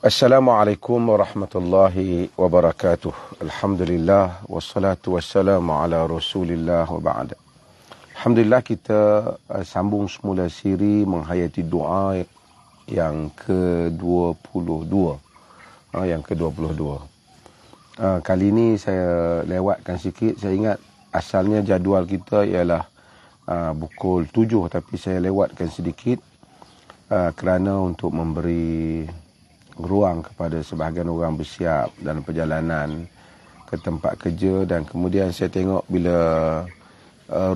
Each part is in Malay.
Assalamualaikum warahmatullahi wabarakatuh. Alhamdulillah wassalatu wassalamu ala Rasulillah wa ba'da. Alhamdulillah kita eh, sambung semula siri menghayati doa yang ke-22. Ah, yang ke-22. Ah, kali ini saya lewatkan sikit. Saya ingat asalnya jadual kita ialah ah, pukul 7 tapi saya lewatkan sedikit kerana untuk memberi ruang kepada sebahagian orang bersiap dalam perjalanan ke tempat kerja dan kemudian saya tengok bila uh,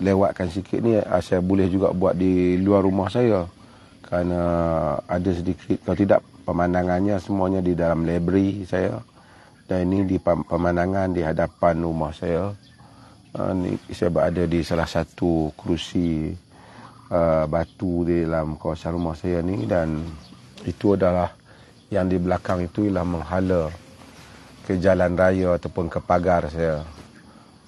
lewatkan sikit ni ah, saya boleh juga buat di luar rumah saya kerana ada sedikit kalau tidak pemandangannya semuanya di dalam library saya dan ini di pemandangan di hadapan rumah saya ini ah, saya berada di salah satu kerusi uh, batu di dalam kawasan rumah saya ni dan itu adalah yang di belakang itu ialah menghala ke jalan raya ataupun ke pagar saya.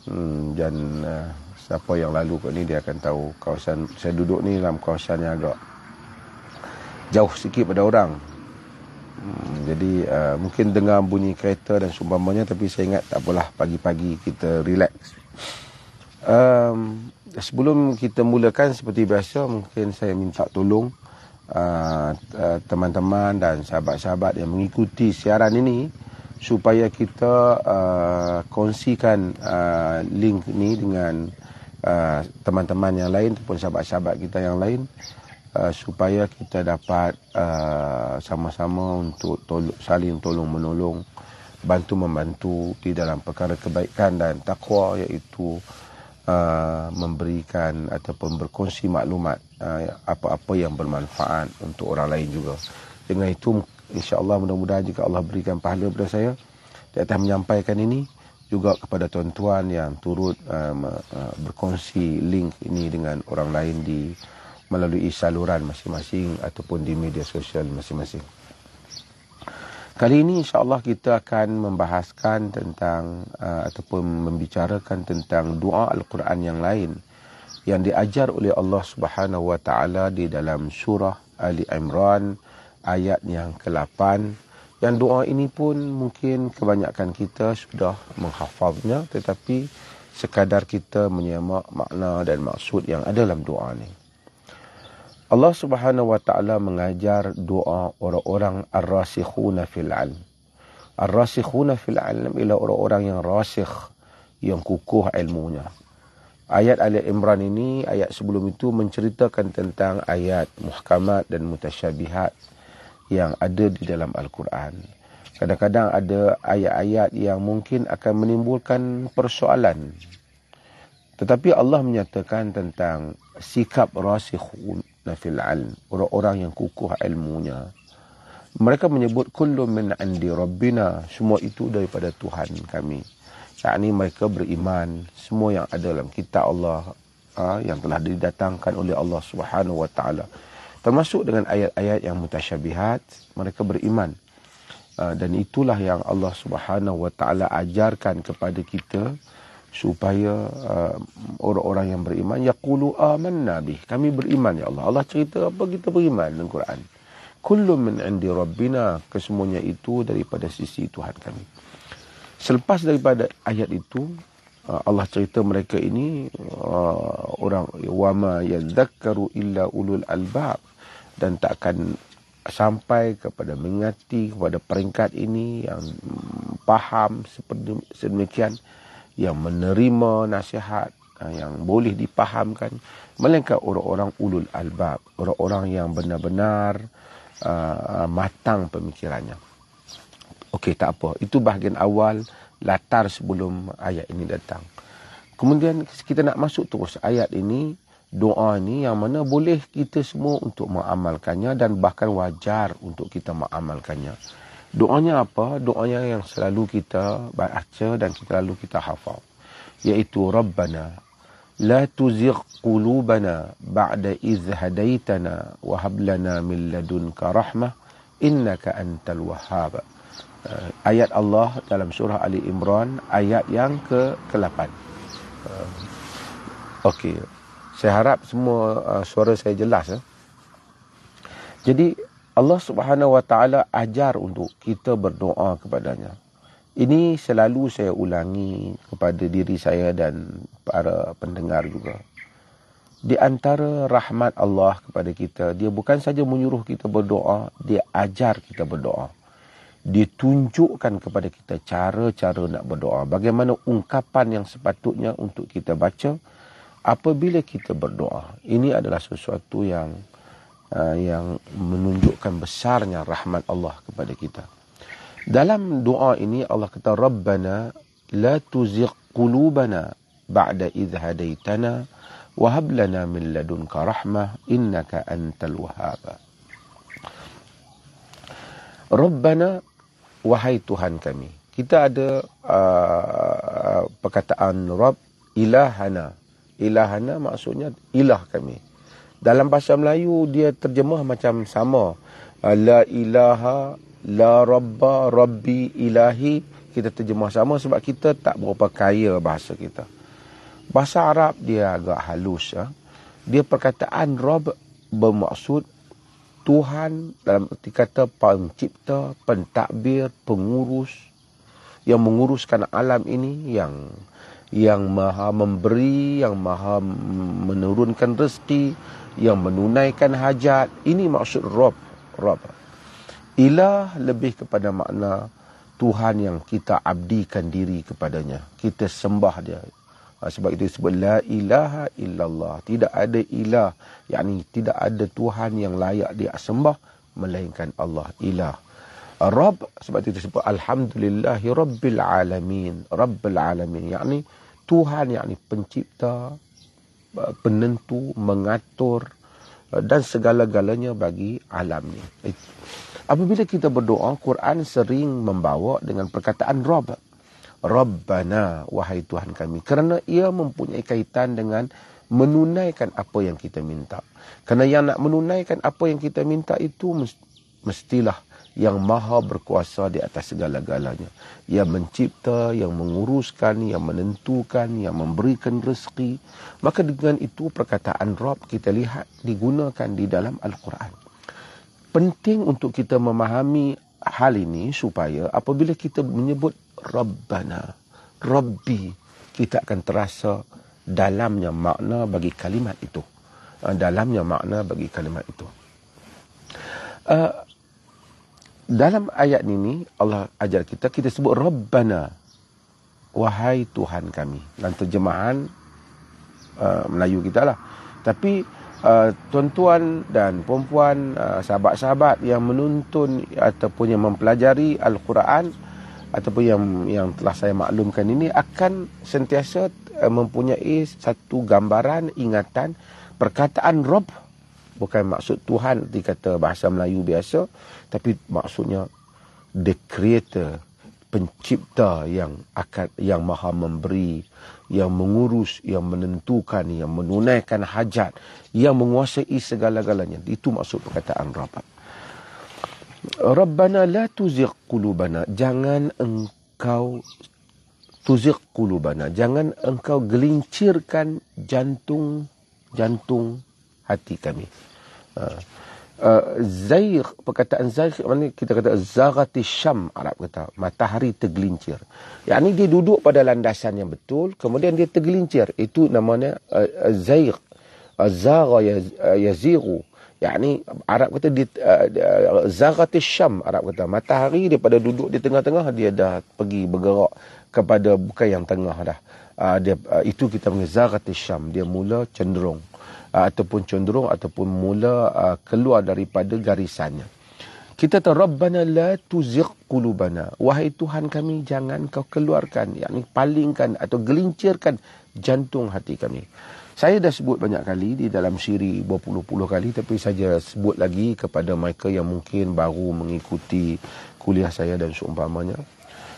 Hmm, dan uh, siapa yang lalu kat ni dia akan tahu kawasan saya duduk ni dalam kawasan yang agak jauh sikit pada orang. Hmm, jadi uh, mungkin dengar bunyi kereta dan seumpamanya tapi saya ingat tak apalah pagi-pagi kita relax. Um, sebelum kita mulakan seperti biasa mungkin saya minta tolong Uh, uh, teman-teman dan sahabat-sahabat yang mengikuti siaran ini supaya kita uh, kongsikan uh, link ini dengan uh, teman-teman uh, yang lain ataupun sahabat-sahabat kita yang lain uh, supaya kita dapat uh, sama-sama untuk tol- saling tolong-menolong bantu-membantu di dalam perkara kebaikan dan takwa iaitu uh, memberikan ataupun berkongsi maklumat uh, apa-apa uh, yang bermanfaat untuk orang lain juga. Dengan itu insya-Allah mudah-mudahan jika Allah berikan pahala kepada saya saya atas menyampaikan ini juga kepada tuan-tuan yang turut um, uh, berkongsi link ini dengan orang lain di melalui saluran masing-masing ataupun di media sosial masing-masing. Kali ini insya-Allah kita akan membahaskan tentang uh, ataupun membicarakan tentang doa al-Quran yang lain yang diajar oleh Allah Subhanahu wa taala di dalam surah Ali Imran ayat yang ke-8 dan doa ini pun mungkin kebanyakan kita sudah menghafalnya, tetapi sekadar kita menyamak makna dan maksud yang ada dalam doa ini. Allah Subhanahu wa taala mengajar doa orang-orang ar-rasikhuna fil ilm. Ar-rasikhuna fil ilm ialah orang-orang yang rasikh yang kukuh ilmunya. Ayat Ali Imran ini ayat sebelum itu menceritakan tentang ayat muhkamat dan mutasyabihat yang ada di dalam al-Quran. Kadang-kadang ada ayat-ayat yang mungkin akan menimbulkan persoalan tetapi Allah menyatakan tentang sikap rasikhun nafil alm. Orang-orang yang kukuh ilmunya. Mereka menyebut kullu min andi rabbina. Semua itu daripada Tuhan kami. Saat ini mereka beriman. Semua yang ada dalam kitab Allah. Ha, yang telah didatangkan oleh Allah Subhanahu Wa Taala, Termasuk dengan ayat-ayat yang mutasyabihat. Mereka beriman. Ha, dan itulah yang Allah Subhanahu Wa Taala ajarkan kepada kita supaya uh, orang-orang yang beriman yaqulu amanna bih kami beriman ya Allah Allah cerita apa kita beriman dalam Quran kullu min indi rabbina kesemuanya itu daripada sisi Tuhan kami selepas daripada ayat itu uh, Allah cerita mereka ini uh, orang wama yadhakkaru illa ulul albab dan takkan sampai kepada mengerti kepada peringkat ini yang faham mm, seperti sedemikian, sedemikian yang menerima nasihat ah, yang boleh dipahamkan melainkan orang-orang ulul albab orang-orang yang benar-benar uh, matang pemikirannya okey tak apa itu bahagian awal latar sebelum ayat ini datang kemudian kita nak masuk terus ayat ini doa ini yang mana boleh kita semua untuk mengamalkannya dan bahkan wajar untuk kita mengamalkannya Doanya apa? Doanya yang selalu kita baca dan selalu kita hafal. Iaitu Rabbana la tuzigh qulubana ba'da idh hadaitana wa hab lana min ladunka rahmah innaka antal wahhab. Eh, ayat Allah dalam surah Ali Imran ayat yang ke-8. Eh, okey. Saya harap semua uh, suara saya jelas eh. Jadi Allah Subhanahu Wa Taala ajar untuk kita berdoa kepadanya. Ini selalu saya ulangi kepada diri saya dan para pendengar juga. Di antara rahmat Allah kepada kita, dia bukan saja menyuruh kita berdoa, dia ajar kita berdoa. Dia tunjukkan kepada kita cara-cara nak berdoa. Bagaimana ungkapan yang sepatutnya untuk kita baca apabila kita berdoa. Ini adalah sesuatu yang Uh, yang menunjukkan besarnya rahmat Allah kepada kita. Dalam doa ini Allah kata Rabbana la tuzigh qulubana ba'da idh hadaitana wa hab lana min ladunka rahmah innaka antal wahhab. Rabbana wahai Tuhan kami. Kita ada uh, perkataan Rabb ilahana. Ilahana maksudnya ilah kami dalam bahasa Melayu dia terjemah macam sama ah, la ilaha la rabba rabbi ilahi kita terjemah sama sebab kita tak berapa kaya bahasa kita bahasa Arab dia agak halus ya dia perkataan rob bermaksud Tuhan dalam erti kata pencipta, pentadbir, pengurus yang menguruskan alam ini yang yang maha memberi, yang maha menurunkan rezeki, yang menunaikan hajat ini maksud rob rob ilah lebih kepada makna Tuhan yang kita abdikan diri kepadanya kita sembah dia ha, sebab itu disebut la ilaha illallah tidak ada ilah yakni tidak ada tuhan yang layak dia sembah melainkan Allah ilah rob sebab itu disebut alhamdulillahi rabbil alamin rabbil alamin yakni Tuhan yakni pencipta Eh, penentu, mengatur eh, dan segala-galanya bagi alam ni. Eh, apabila kita berdoa, Quran sering membawa dengan perkataan Rabb. Rabbana, wahai Tuhan kami. Kerana ia mempunyai kaitan dengan menunaikan apa yang kita minta. Kerana yang nak menunaikan apa yang kita minta itu mestilah yang maha berkuasa di atas segala-galanya. Yang mencipta, yang menguruskan, yang menentukan, yang memberikan rezeki. Maka dengan itu perkataan Rob kita lihat digunakan di dalam Al-Quran. Penting untuk kita memahami hal ini supaya apabila kita menyebut Rabbana, Rabbi, kita akan terasa dalamnya makna bagi kalimat itu. Ah, dalamnya makna bagi kalimat itu. Uh, dalam ayat ini Allah ajar kita kita sebut Rabbana wahai Tuhan kami dalam terjemahan uh, Melayu kita lah tapi uh, tuan-tuan dan puan-puan uh, sahabat-sahabat yang menuntun ataupun yang mempelajari Al-Quran ataupun yang yang telah saya maklumkan ini akan sentiasa uh, mempunyai satu gambaran ingatan perkataan Rabb bukan maksud Tuhan di kata bahasa Melayu biasa tapi maksudnya the creator pencipta yang akan yang maha memberi yang mengurus yang menentukan yang menunaikan hajat yang menguasai segala-galanya itu maksud perkataan rabbana rabbana la tuzigh kulubana. jangan engkau tuzigh kulubana. jangan engkau gelincirkan jantung jantung hati kami Ah. Ah, Zair, perkataan Zaih mana kita kata Zarati Syam Arab kata matahari tergelincir. Yang ini dia duduk pada landasan yang betul kemudian dia tergelincir. Itu namanya Zaih. Zara ah, ya, yaziru. Yang ini Arab kata Zarati Syam Arab kata matahari daripada duduk di tengah-tengah dia dah pergi bergerak kepada bukan yang tengah dah. Uh, dia, uh, itu kita panggil Zarati Syam. Dia mula cenderung. Uh, ataupun cenderung ataupun mula uh, keluar daripada garisannya. Kita tahu Rabbana la tuzigh qulubana. Wahai Tuhan kami jangan kau keluarkan yakni palingkan atau gelincirkan jantung hati kami. Saya dah sebut banyak kali di dalam siri berpuluh-puluh kali tapi saja sebut lagi kepada mereka yang mungkin baru mengikuti kuliah saya dan seumpamanya.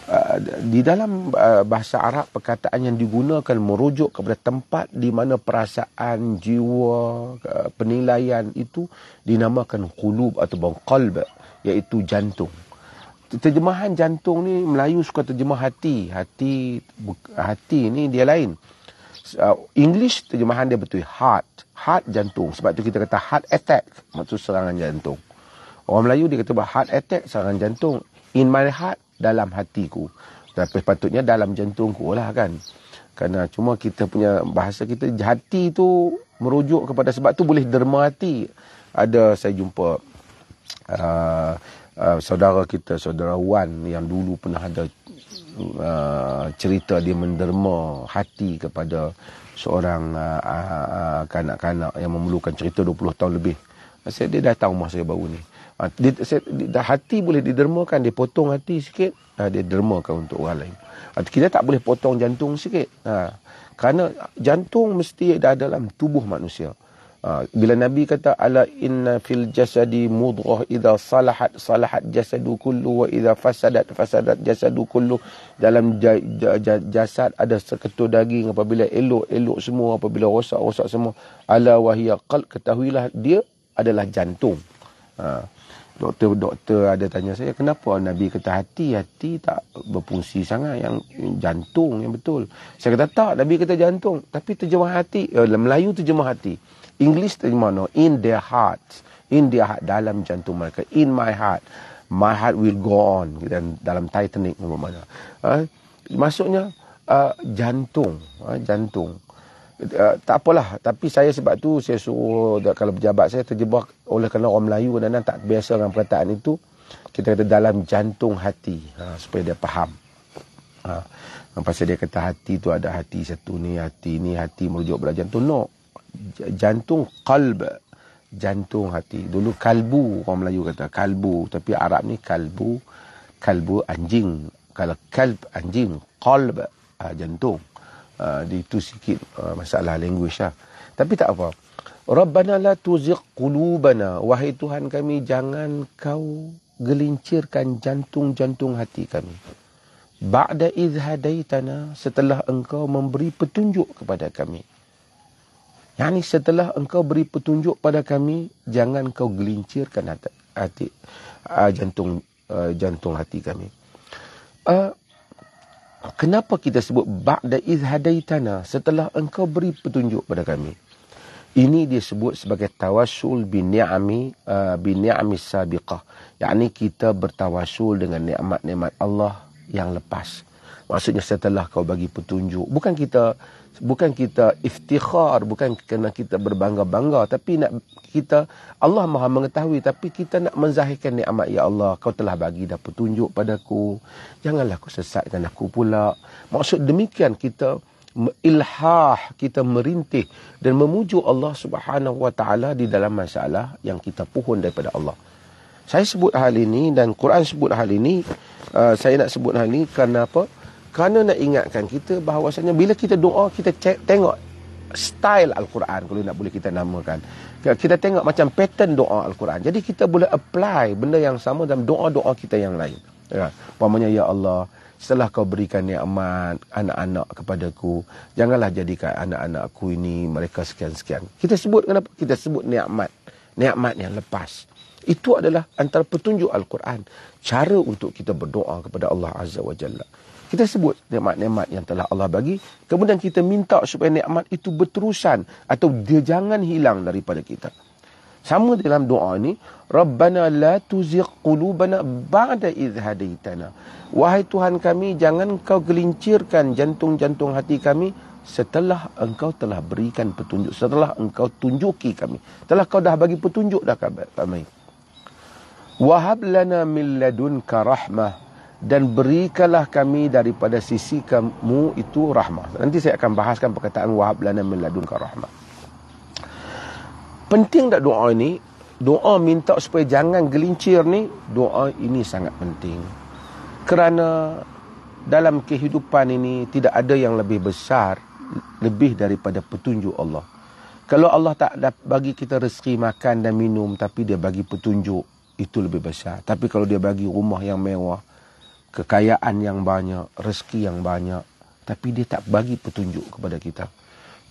Ah, di dalam uh, bahasa Arab perkataan yang digunakan merujuk kepada tempat di mana perasaan jiwa uh, penilaian itu dinamakan qulub atau qalb iaitu jantung terjemahan jantung ni Melayu suka terjemah hati hati hati ni dia lain uh, English terjemahan dia betul heart heart jantung sebab tu kita kata heart attack maksud serangan jantung orang Melayu dia kata heart attack serangan jantung in my heart dalam hatiku. Tapi patutnya dalam jantungku lah kan. karena cuma kita punya bahasa kita, hati tu merujuk kepada sebab tu boleh derma hati. Ada saya jumpa uh, uh, saudara kita, saudara Wan yang dulu pernah ada uh, cerita dia menderma hati kepada seorang uh, uh, uh kanak-kanak yang memerlukan cerita 20 tahun lebih. Saya dia tahu masa saya baru ni. Ah, dah hati boleh didermakan, dia potong hati sikit, ah, dia dermakan untuk orang lain. Ah, kita tak boleh potong jantung sikit. Kerana jantung mesti ada dalam tubuh manusia. Bila Nabi kata, Ala inna fil jasadi mudghah idha salahat salahat jasadu kullu wa idha fasadat fasadat jasadu kullu. Dalam jasad ada seketul daging apabila elok-elok semua, apabila rosak-rosak semua. Ala wahiyya ketahuilah dia adalah jantung. Ha doktor doktor ada tanya saya kenapa nabi kata hati hati tak berfungsi sangat yang jantung yang betul saya kata tak nabi kata jantung tapi terjemah hati dalam eh, melayu terjemah hati english terjemah no in their heart, in their heart dalam jantung mereka in my heart my heart will go on dan dalam titanic macam mana ha? Eh, maksudnya uh, jantung uh, jantung uh, tak apalah tapi saya sebab tu saya suruh kalau berjabat saya terjebak oleh kerana orang Melayu dan kadang tak biasa dengan perkataan itu kita kata dalam jantung hati ha, supaya dia faham ha Lepas dia kata hati tu ada hati satu ni, hati ni, hati merujuk pada jantung. No. Jantung kalb. Jantung hati. Dulu kalbu orang Melayu kata. Kalbu. Tapi Arab ni kalbu. Kalbu anjing. Kalau kalb anjing. Kalb ha, jantung. Ah, di tu sikit uh, masalah language lah. Tapi tak apa. Rabbana la tuziq qulubana. Wahai Tuhan kami, jangan kau gelincirkan jantung-jantung hati kami. Ba'da idhadaitana, setelah engkau memberi petunjuk kepada kami. Yang ini setelah engkau beri petunjuk pada kami, jangan kau gelincirkan hati, hati uh, jantung uh, jantung hati kami. Uh, kenapa kita sebut ba'da iz hadaitana setelah engkau beri petunjuk pada kami ini dia sebut sebagai tawasul bi ni'ami uh, bi ni'amis sabiqah yakni kita bertawasul dengan nikmat-nikmat Allah yang lepas maksudnya setelah kau bagi petunjuk bukan kita bukan kita iftikhar bukan kerana kita berbangga-bangga tapi nak kita Allah Maha mengetahui tapi kita nak menzahirkan nikmat ya Allah kau telah bagi dah petunjuk padaku janganlah kau sesatkan aku pula maksud demikian kita ilhah kita merintih dan memuju Allah Subhanahu wa taala di dalam masalah yang kita puhun daripada Allah saya sebut hal ini dan Quran sebut hal ini uh, saya nak sebut hal ini, kerana apa? Kerana nak ingatkan kita bahawasanya bila kita doa, kita cek, tengok style Al-Quran kalau nak boleh kita namakan. Kita tengok macam pattern doa Al-Quran. Jadi kita boleh apply benda yang sama dalam doa-doa kita yang lain. Ya. Pertamanya, Ya Allah, setelah kau berikan ni'mat anak-anak kepadaku, janganlah jadikan anak-anakku ini mereka sekian-sekian. Kita sebut kenapa? Kita sebut ni'mat. Ni'mat yang lepas. Itu adalah antara petunjuk Al-Quran. Cara untuk kita berdoa kepada Allah Azza wa Jalla. Kita sebut nikmat-nikmat yang telah Allah bagi. Kemudian kita minta supaya nikmat itu berterusan. Atau dia jangan hilang daripada kita. Sama dalam doa ini. Rabbana la tuziq qulubana ba'da idhadaitana. Wahai Tuhan kami, jangan kau gelincirkan jantung-jantung hati kami setelah engkau telah berikan petunjuk setelah engkau tunjuki kami telah kau dah bagi petunjuk dah kami Wahab lana min ladunka rahmah dan berikanlah kami daripada sisi kamu itu rahmah. Nanti saya akan bahaskan perkataan wahab lana min ladunka rahmah. Penting tak doa ini? Doa minta supaya jangan gelincir ni, doa ini sangat penting. Kerana dalam kehidupan ini tidak ada yang lebih besar lebih daripada petunjuk Allah. Kalau Allah tak bagi kita rezeki makan dan minum tapi dia bagi petunjuk itu lebih besar. Tapi kalau dia bagi rumah yang mewah, kekayaan yang banyak, rezeki yang banyak, tapi dia tak bagi petunjuk kepada kita.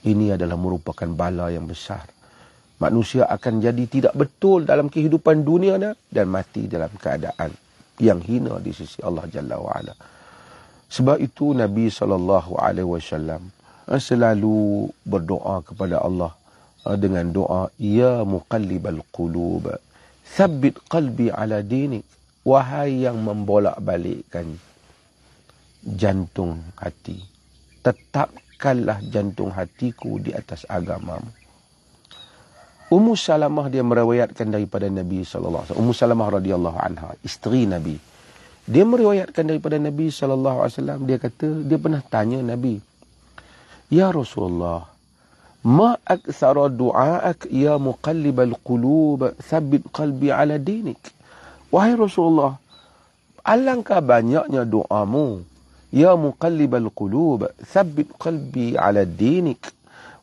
Ini adalah merupakan bala yang besar. Manusia akan jadi tidak betul dalam kehidupan dunia dan mati dalam keadaan yang hina di sisi Allah Jalla wa'ala. Sebab itu Nabi SAW eh, selalu berdoa kepada Allah eh, dengan doa, Ya al qulubah. Sabit qalbi ala dini. Wahai yang membolak balikkan jantung hati. Tetapkanlah jantung hatiku di atas agamamu. Ummu Salamah dia meriwayatkan daripada Nabi sallallahu alaihi wasallam. Ummu Salamah radhiyallahu anha, isteri Nabi. Dia meriwayatkan daripada Nabi sallallahu alaihi wasallam dia kata dia pernah tanya Nabi, "Ya Rasulullah, ما أكثر دعائك يا مقلب القلوب ثبت qalbi ala dinik. Wahai Rasulullah, alangkah banyaknya doamu, ya يا مقلب القلوب ثبت قلبي على دينك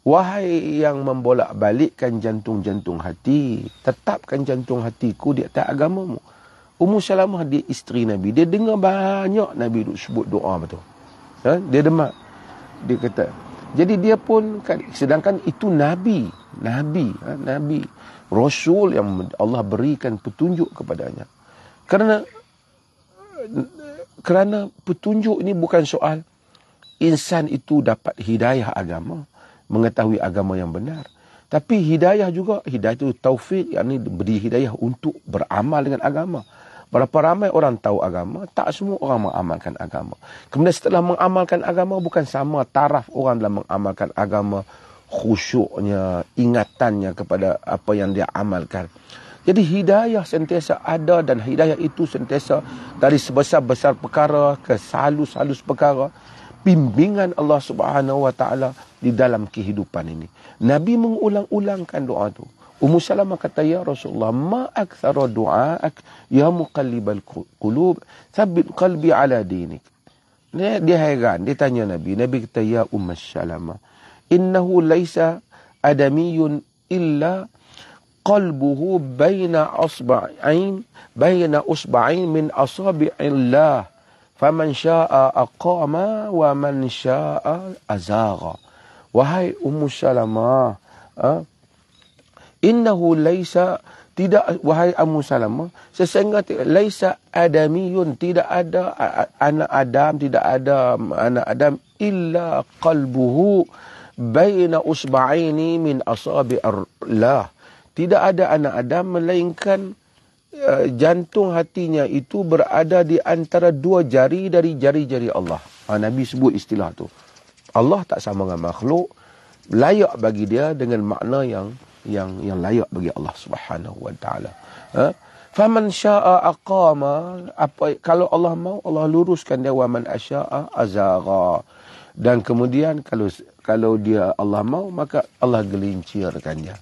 Wahai yang membolak-balikkan jantung-jantung hati, tetapkan jantung hatiku di atas agamamu. Ummu Salamah dia isteri Nabi. Dia dengar banyak Nabi sebut doa betul. Ha? Dia demak. Dia kata, jadi dia pun kan, sedangkan itu nabi, nabi, ha, nabi, rasul yang Allah berikan petunjuk kepadanya. Karena kerana petunjuk ini bukan soal insan itu dapat hidayah agama, mengetahui agama yang benar. Tapi hidayah juga, hidayah itu taufik, yang ini beri hidayah untuk beramal dengan agama. Berapa ramai orang tahu agama, tak semua orang mengamalkan agama. Kemudian setelah mengamalkan agama, bukan sama taraf orang dalam mengamalkan agama, khusyuknya, ingatannya kepada apa yang dia amalkan. Jadi hidayah sentiasa ada dan hidayah itu sentiasa dari sebesar-besar perkara ke salus-salus perkara. Bimbingan Allah Subhanahu Wa Taala di dalam kehidupan ini. Nabi mengulang-ulangkan doa itu. Ummu Salamah kata, Ya Rasulullah, ma akthara du'aak ya muqallibal qulub, thabbit qalbi ala dinik. Dia, dia hairan, dia tanya Nabi. Nabi kata, Ya Ummu Salamah, innahu laisa adamiyun illa qalbuhu baina asba'ain, baina usba'ain min asabi'illah. Faman sya'a aqama wa man sya'a azagha. Wahai Ummu Salamah, ha? innahu laisa tidak wahai Abu Salamah sesenggah laisa adamiyun tidak ada anak Adam tidak ada anak Adam illa qalbuhu baina usba'ini min asabi Allah tidak ada anak Adam melainkan e, jantung hatinya itu berada di antara dua jari dari jari-jari Allah. Ha, Nabi sebut istilah tu. Allah tak sama dengan makhluk layak bagi dia dengan makna yang yang yang layak bagi Allah Subhanahu wa taala. Ha? Faman syaa'a aqama apa kalau Allah mau Allah luruskan dia wa man asyaa'a azaga. Dan kemudian kalau kalau dia Allah mau maka Allah gelincirkan dia.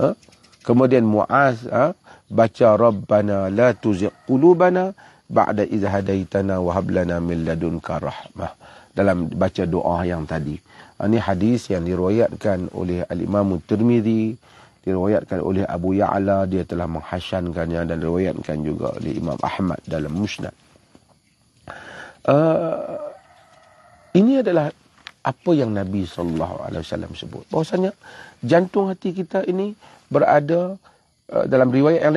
Ha? Kemudian Muaz ha? baca Rabbana la tuzigh qulubana ba'da idh hadaitana wa hab lana min ladunka rahmah dalam baca doa yang tadi. Ini ah, hadis yang diriwayatkan oleh Al-Imam Tirmizi, diriwayatkan oleh Abu Ya'la, dia telah menghasankannya dan diriwayatkan juga oleh Imam Ahmad dalam Musnad. Uh, ini adalah apa yang Nabi saw. sebut. bahasanya jantung hati kita ini berada ah, dalam riwayat yang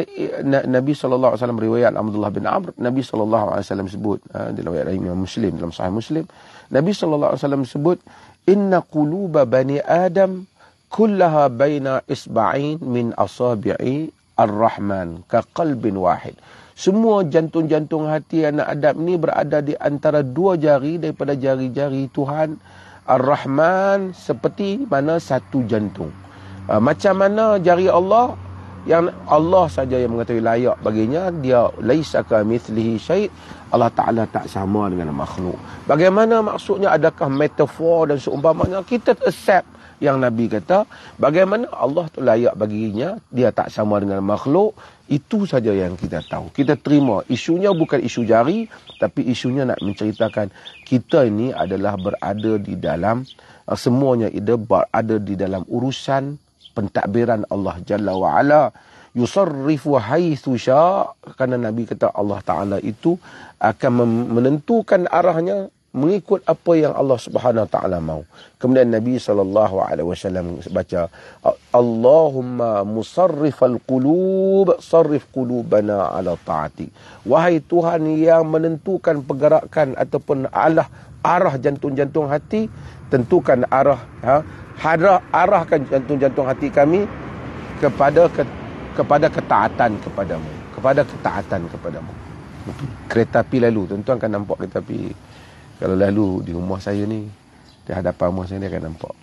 Nabi saw. riwayat Abdullah bin Amr Nabi saw. sebut dalam riwayat Imam Muslim dalam sahih Muslim Nabi saw. sebut inna quluba bani adam kullaha baina isba'in min asabi'i ar-rahman ka qalbin wahid semua jantung-jantung hati anak Adam ni berada di antara dua jari daripada jari-jari Tuhan Ar-Rahman seperti mana satu jantung. Ah, macam mana jari Allah? yang Allah saja yang mengetahui layak baginya dia laisa ka mithlihi syait Allah Taala tak sama dengan makhluk bagaimana maksudnya adakah metafor dan seumpamanya kita accept yang nabi kata bagaimana Allah tu layak baginya dia tak sama dengan makhluk itu saja yang kita tahu kita terima isunya bukan isu jari tapi isunya nak menceritakan kita ini adalah berada di dalam eh, semuanya ada berada di dalam urusan pentadbiran Allah Jalla wa Ala yusarrifu haitsu syaa' kerana nabi kata Allah Taala itu akan menentukan arahnya mengikut apa yang Allah Subhanahu wa Taala mahu kemudian nabi sallallahu alaihi wasallam baca Allahumma musarrifal qulub sarif qulubana ala taati wahai tuhan yang menentukan pergerakan ataupun alah arah jantung-jantung hati tentukan arah ha, hara, arahkan jantung-jantung hati kami kepada ke, kepada ketaatan kepadamu kepada ketaatan kepadamu kereta api lalu tuan-tuan akan nampak kereta api kalau lalu di rumah saya ni di hadapan rumah saya ni akan nampak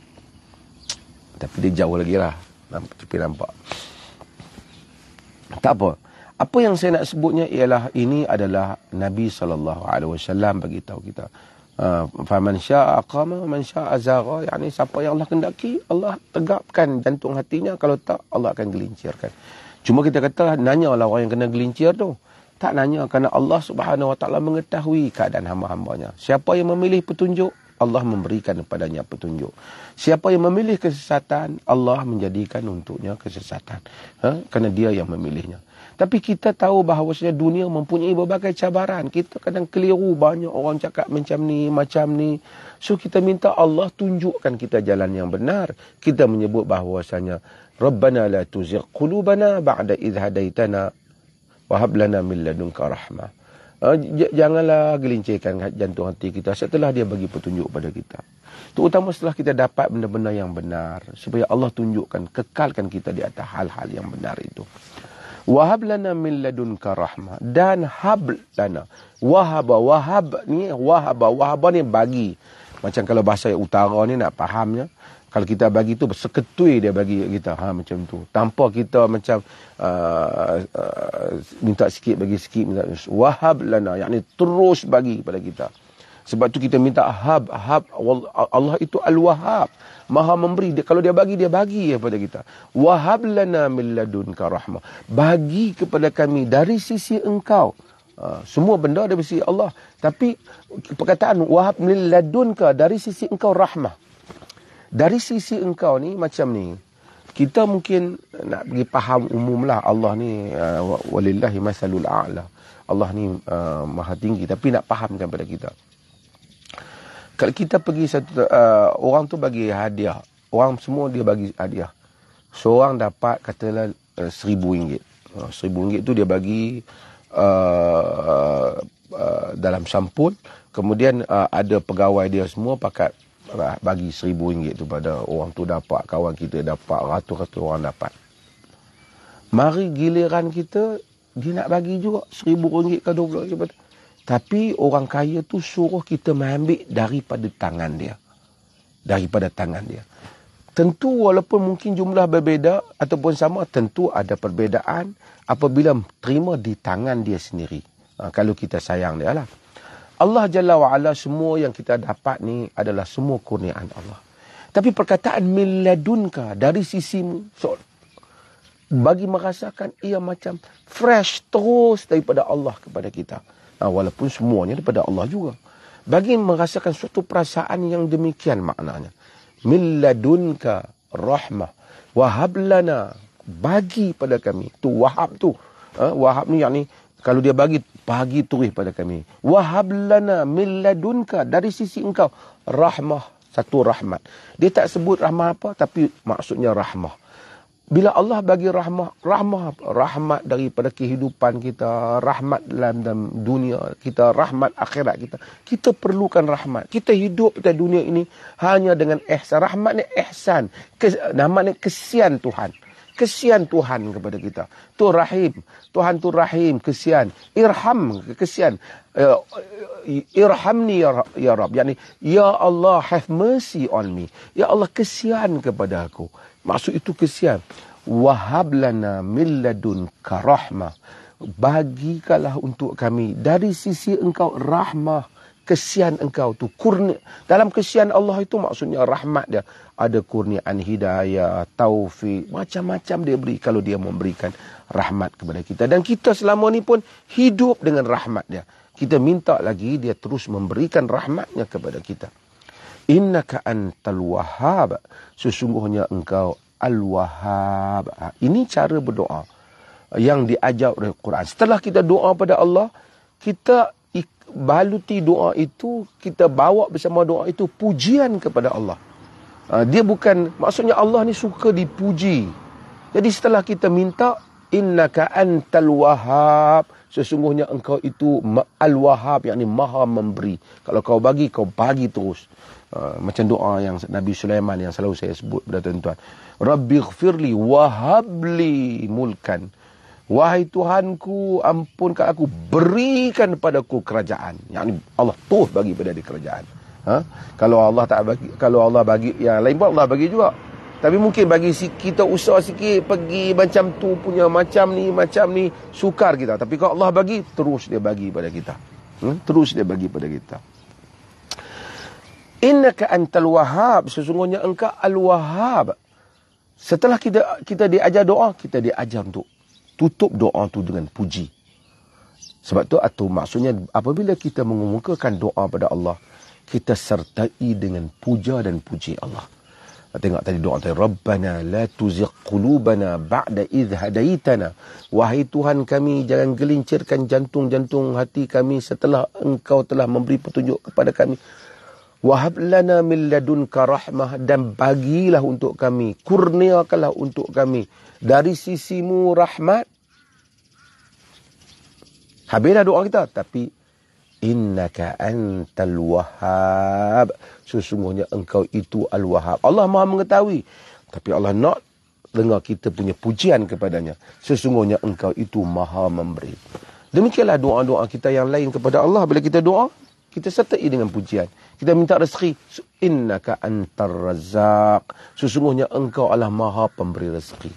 tapi dia jauh lagi lah nampak, tapi nampak tak apa apa yang saya nak sebutnya ialah ini adalah Nabi SAW bagi tahu kita Uh, Faman syaa aqama man syaa azara yani siapa yang Allah kendaki Allah tegapkan jantung hatinya kalau tak Allah akan gelincirkan cuma kita kata nanyalah orang yang kena gelincir tu tak nanya kerana Allah Subhanahu wa taala mengetahui keadaan hamba-hambanya siapa yang memilih petunjuk Allah memberikan kepadanya petunjuk siapa yang memilih kesesatan Allah menjadikan untuknya kesesatan ha? kerana dia yang memilihnya tapi kita tahu bahawasanya dunia mempunyai berbagai cabaran. Kita kadang keliru banyak orang cakap macam ni, macam ni. So kita minta Allah tunjukkan kita jalan yang benar. Kita menyebut bahawasanya Rabbana la tuzigh qulubana ba'da id hadaitana wa hab lana min ladunka rahmah. Ah, janganlah gelincirkan jantung hati kita setelah dia bagi petunjuk pada kita. Terutama setelah kita dapat benda-benda yang benar supaya Allah tunjukkan kekalkan kita di atas hal-hal yang benar itu. Wahab lana min ladunka rahma dan hab lana. Wahaba wahab ni wahaba wahaba ni bagi. Macam kalau bahasa utara ni nak fahamnya. Kalau kita bagi tu seketui dia bagi kita ha macam tu. Tanpa kita macam uh, uh, minta sikit bagi sikit minta wahab lana yang ni terus bagi kepada kita. Sebab tu kita minta hab, hab Allah itu al-wahab. Maha memberi. Dia, kalau dia bagi, dia bagi kepada kita. Wahab lana min ladunka rahmah. Bagi kepada kami dari sisi engkau. Uh, semua benda dari sisi Allah. Tapi perkataan wahab min ladunka dari sisi engkau rahmah. Dari sisi engkau ni macam ni. Kita mungkin nak pergi faham umumlah Allah ni uh, walillahi masalul a'la. Allah ni uh, maha tinggi. Tapi nak fahamkan pada kita kalau kita pergi satu uh, orang tu bagi hadiah orang semua dia bagi hadiah seorang dapat katalah uh, seribu ringgit uh, seribu ringgit tu dia bagi uh, uh, dalam sampul kemudian uh, ada pegawai dia semua pakat uh, bagi seribu ringgit tu pada orang tu dapat kawan kita dapat ratus-ratus orang dapat mari giliran kita dia nak bagi juga seribu ringgit ke dua puluh tapi orang kaya tu suruh kita mengambil daripada tangan dia. Daripada tangan dia. Tentu walaupun mungkin jumlah berbeza ataupun sama, tentu ada perbezaan apabila terima di tangan dia sendiri. Ha, kalau kita sayang dia lah. Allah Jalla wa'ala semua yang kita dapat ni adalah semua kurniaan Allah. Tapi perkataan miladunka dari sisimu, so, bagi merasakan ia macam fresh terus daripada Allah kepada Kita. Ah, walaupun semuanya daripada Allah juga. Bagi merasakan suatu perasaan yang demikian maknanya. Milladunka rahmah. Wahablana. Bagi pada kami. tu wahab tu. Uh, wahab ni yang ni. Kalau dia bagi, bagi turih pada kami. Wahablana milladunka. Dari sisi engkau. Rahmah. Satu rahmat. Dia tak sebut rahmah apa. Tapi maksudnya Rahmah. Bila Allah bagi rahmah, rahmat, rahmat daripada kehidupan kita, rahmat dalam, dalam dunia kita, rahmat akhirat kita, kita perlukan rahmat. Kita hidup di dunia ini hanya dengan ihsan. Rahmat ni ihsan. Kes, nama ni kesian Tuhan. Kesian Tuhan kepada kita. Tu rahim. Tuhan tu rahim. Kesian. Irham. Kesian. Eh, eh, irhamni ya, ya Rab. Yani, ya Allah have mercy on me. Ya Allah kesian kepada aku. Maksud itu kesian. Wahab lana min ladunka rahmah. Bagikalah untuk kami. Dari sisi engkau rahmah. Kesian engkau tu. Kurni. Dalam kesian Allah itu maksudnya rahmat dia. Ada kurnian hidayah, taufik. Macam-macam dia beri kalau dia memberikan rahmat kepada kita. Dan kita selama ini pun hidup dengan rahmat dia. Kita minta lagi dia terus memberikan rahmatnya kepada kita innaka antal wahhab sesungguhnya engkau al wahhab ha, ini cara berdoa yang diajar oleh Quran setelah kita doa pada Allah kita baluti doa itu kita bawa bersama doa itu pujian kepada Allah ha, dia bukan maksudnya Allah ni suka dipuji jadi setelah kita minta innaka antal wahhab sesungguhnya engkau itu al-wahhab yakni maha memberi kalau kau bagi kau bagi terus uh, macam doa yang Nabi Sulaiman yang selalu saya sebut pada tuan-tuan rabbighfirli wahabli mulkan wahai tuhanku ampunkan aku berikan padaku kerajaan yakni Allah tuh bagi pada dia kerajaan ha? kalau Allah tak bagi kalau Allah bagi yang lain pun Allah bagi juga tapi mungkin bagi kita usaha sikit pergi macam tu punya macam ni macam ni sukar kita. Tapi kalau Allah bagi terus dia bagi pada kita. Hmm? Terus dia bagi pada kita. Innaka antal wahhab sesungguhnya engkau al wahhab. Setelah kita kita diajar doa, kita diajar untuk tutup doa tu dengan puji. Sebab tu atau maksudnya apabila kita mengemukakan doa pada Allah, kita sertai dengan puja dan puji Allah tengok tadi doa tadi rabbana la tuzigh qulubana ba'da idh hadaitana wahai tuhan kami jangan gelincirkan jantung-jantung hati kami setelah engkau telah memberi petunjuk kepada kami wahab lana min ladunka rahmah dan bagilah untuk kami kurniakanlah untuk kami dari sisimu rahmat habislah doa kita tapi innaka antal wahab, sesungguhnya engkau itu al wahab. Allah Maha mengetahui tapi Allah nak dengar kita punya pujian kepadanya sesungguhnya engkau itu Maha memberi demikianlah doa-doa kita yang lain kepada Allah bila kita doa kita sertai dengan pujian kita minta rezeki innaka antar razzaq sesungguhnya engkau Allah Maha pemberi rezeki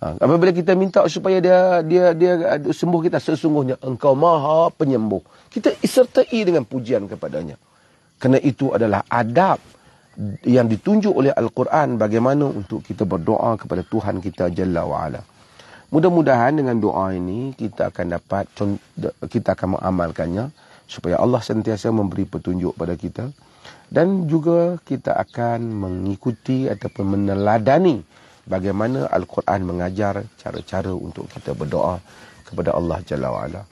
Ha, Apabila kita minta supaya dia dia dia sembuh kita sesungguhnya engkau maha penyembuh. Kita sertai dengan pujian kepadanya. Kerana itu adalah adab yang ditunjuk oleh Al-Quran bagaimana untuk kita berdoa kepada Tuhan kita Jalla wa'ala. Mudah-mudahan dengan doa ini kita akan dapat, kita akan mengamalkannya supaya Allah sentiasa memberi petunjuk pada kita. Dan juga kita akan mengikuti ataupun meneladani bagaimana Al-Quran mengajar cara-cara untuk kita berdoa kepada Allah Jalla wa'ala.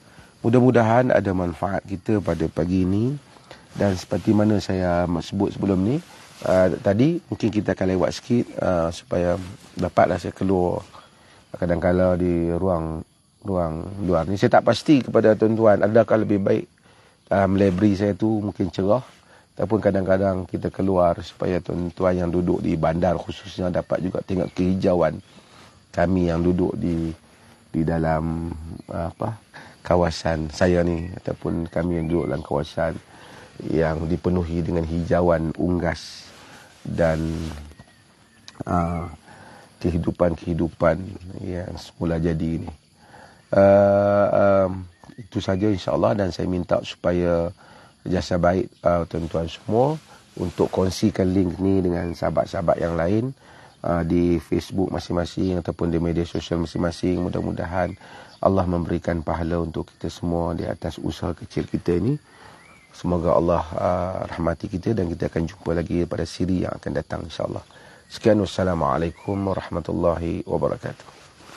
Mudah-mudahan ada manfaat kita pada pagi ini dan seperti mana saya sebut sebelum ni uh, tadi mungkin kita akan lewat sikit uh, supaya dapatlah saya keluar kadang-kadang di ruang ruang luar ni saya tak pasti kepada tuan-tuan adakah lebih baik dalam uh, library saya tu mungkin cerah ataupun kadang-kadang kita keluar supaya tuan-tuan yang duduk di bandar khususnya dapat juga tengok kehijauan kami yang duduk di di dalam apa kawasan saya ni ataupun kami yang duduk dalam kawasan yang dipenuhi dengan hijauan unggas dan ah, kehidupan-kehidupan uh, yang semula jadi ini. Uh, ah, um, ah, itu saja insyaAllah dan saya minta supaya jasa baik uh, tuan-tuan uh, semua untuk kongsikan link ni dengan sahabat-sahabat yang lain uh, di Facebook masing-masing ataupun di media sosial masing-masing. Mudah-mudahan Allah memberikan pahala untuk kita semua di atas usaha kecil kita ini. Semoga Allah uh, rahmati kita dan kita akan jumpa lagi pada siri yang akan datang insya-Allah. Sekian wassalamualaikum warahmatullahi wabarakatuh.